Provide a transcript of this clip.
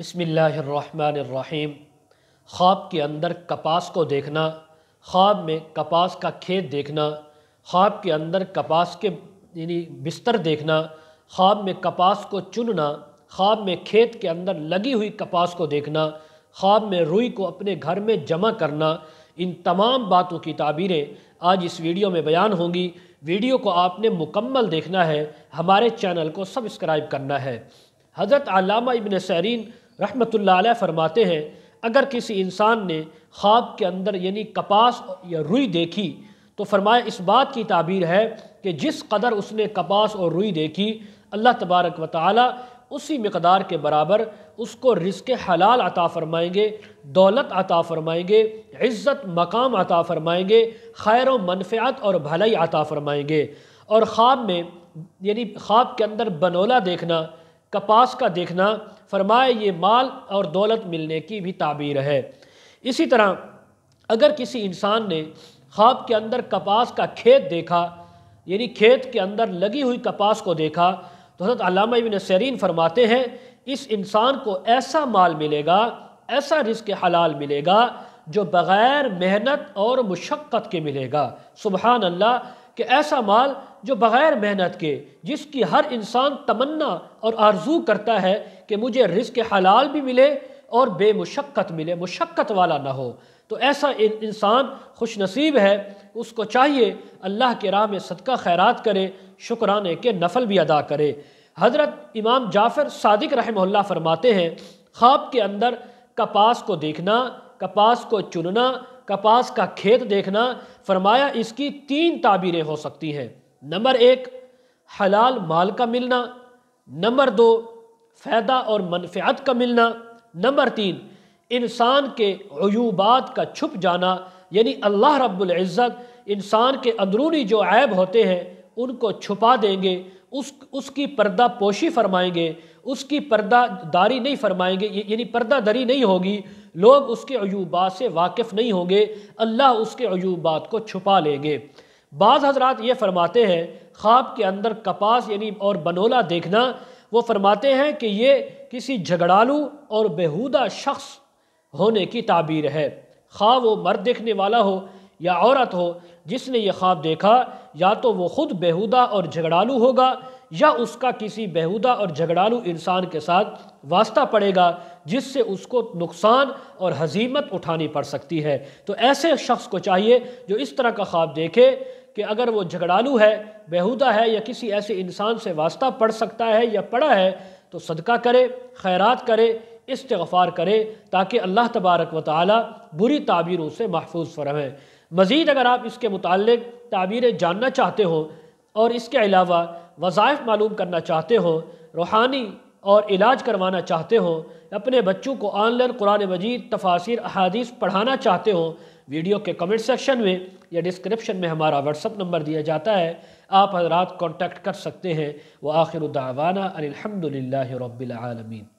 बसमीम ख़्वाब के अंदर कपास को देखना ख़्वाब में कपास का खेत देखना ख़्वाब के अंदर कपास के यानी बिस्तर देखना ख़्वाब में कपास को चुनना ख़्वाब में खेत के अंदर लगी हुई कपास को देखना ख़्वाब में रुई को अपने घर में जमा करना इन तमाम बातों की ताबीरें आज इस वीडियो में बयान होंगी वीडियो को आपने मुकम्मल देखना है हमारे चैनल को सब्सक्राइब करना है हज़रत आलामा इबन सरीन रहमतुल्लाह फरमाते हैं अगर किसी इंसान ने ख्वाब के अंदर यानी कपास या रुई देखी तो फरमाए इस बात की ताबीर है कि जिस कदर उसने कपास और रुई देखी अल्लाह तबारक व ताली उसी मकदार के बराबर उसको रिस्क हलाल अता फ़रमाएंगे दौलत अता फ़रमाएंगे इज़्ज़त मकाम अता फ़रमाएंगे खैर मनफियात और भलाई अता फरमाएंगे और ख़्वाब में यानी ख्वाब के अंदर बनोला देखना कपास का देखना फरमाए ये माल और दौलत मिलने की भी ताबीर है इसी तरह अगर किसी इंसान ने ख्वाब के अंदर कपास का खेत देखा यानी खेत के अंदर लगी हुई कपास को देखा तो हजरत अलामा इबिन सरीन फरमाते हैं इस इंसान को ऐसा माल मिलेगा ऐसा रिस्क हलाल मिलेगा जो बग़ैर मेहनत और मशक्क़त के मिलेगा सुबहानल्ला कि ऐसा माल जो बग़ैर मेहनत के जिसकी हर इंसान तमन्ना और आरजू करता है कि मुझे रिस्क हलाल भी मिले और बेमुशक्क़त मिले मुशक्क़त वाला ना हो तो ऐसा इंसान खुश नसीब है उसको चाहिए अल्लाह के राह में सदका खैरात करे शुक्राने के नफल भी अदा करे हज़रत इमाम जाफ़र सादिक रहमल्ला फरमाते हैं ख्वाब के अंदर कपास को देखना कपास को चुनना कपास का खेत देखना फरमाया इसकी तीन ताबीरें हो सकती हैं नंबर एक हलाल माल का मिलना नंबर दो फ़ायदा और मनफियात का मिलना नंबर तीन इंसान के अयूबात का छुप जाना यानी अल्लाह रब्बुल इज़्ज़त इंसान के अंदरूनी जो ऐब होते हैं उनको छुपा देंगे उस उसकी पर्दा पोशी फरमाएंगे उसकी पर्दा दारी नहीं फरमाएंगे यानी पर्दा दरी नहीं होगी लोग उसके अयूबात से वाकिफ़ नहीं होंगे अल्लाह उसके अयूबात को छुपा लेंगे बाज़ हजरात ये फरमाते हैं ख्वाब के अंदर कपास यानी और बनोला देखना वो फरमाते हैं कि ये किसी झगड़ालू और बेहूदा शख्स होने की ताबीर है खा वो मर्द देखने वाला हो या औरत हो जिसने ये ख्वाब देखा या तो वो ख़ुद बेहुदा और झगड़ालू होगा या उसका किसी बेहुदा और झगड़ालू इंसान के साथ वास्ता पड़ेगा जिससे उसको नुकसान और हजीमत उठानी पड़ सकती है तो ऐसे शख्स को चाहिए जो इस तरह का ख्वाब देखे कि अगर वो झगड़ालू है बेहुदा है या किसी ऐसे इंसान से वास्ता पड़ सकता है या पड़ा है तो सदका करे खैरात करे इस्तफ़ार करे ताकि अल्लाह तबारक व ताली बुरी ताबीरों से महफूज फरमें मज़ीद अगर आप इसके मुतल ताबीरें जानना चाहते हो और इसके अलावा वज़ाइफ मालूम करना चाहते हो रूहानी और इलाज करवाना चाहते हो अपने बच्चों को ऑनलाइन कुरान मजीद तफासिर अहादीस पढ़ाना चाहते हो वीडियो के कमेंट सेक्शन में या डिस्क्रिप्शन में हमारा व्हाट्सअप नंबर दिया जाता है आप हजरात कॉन्टैक्ट कर सकते हैं व आखिर दावाना अलहमदिल्ला रबालमीन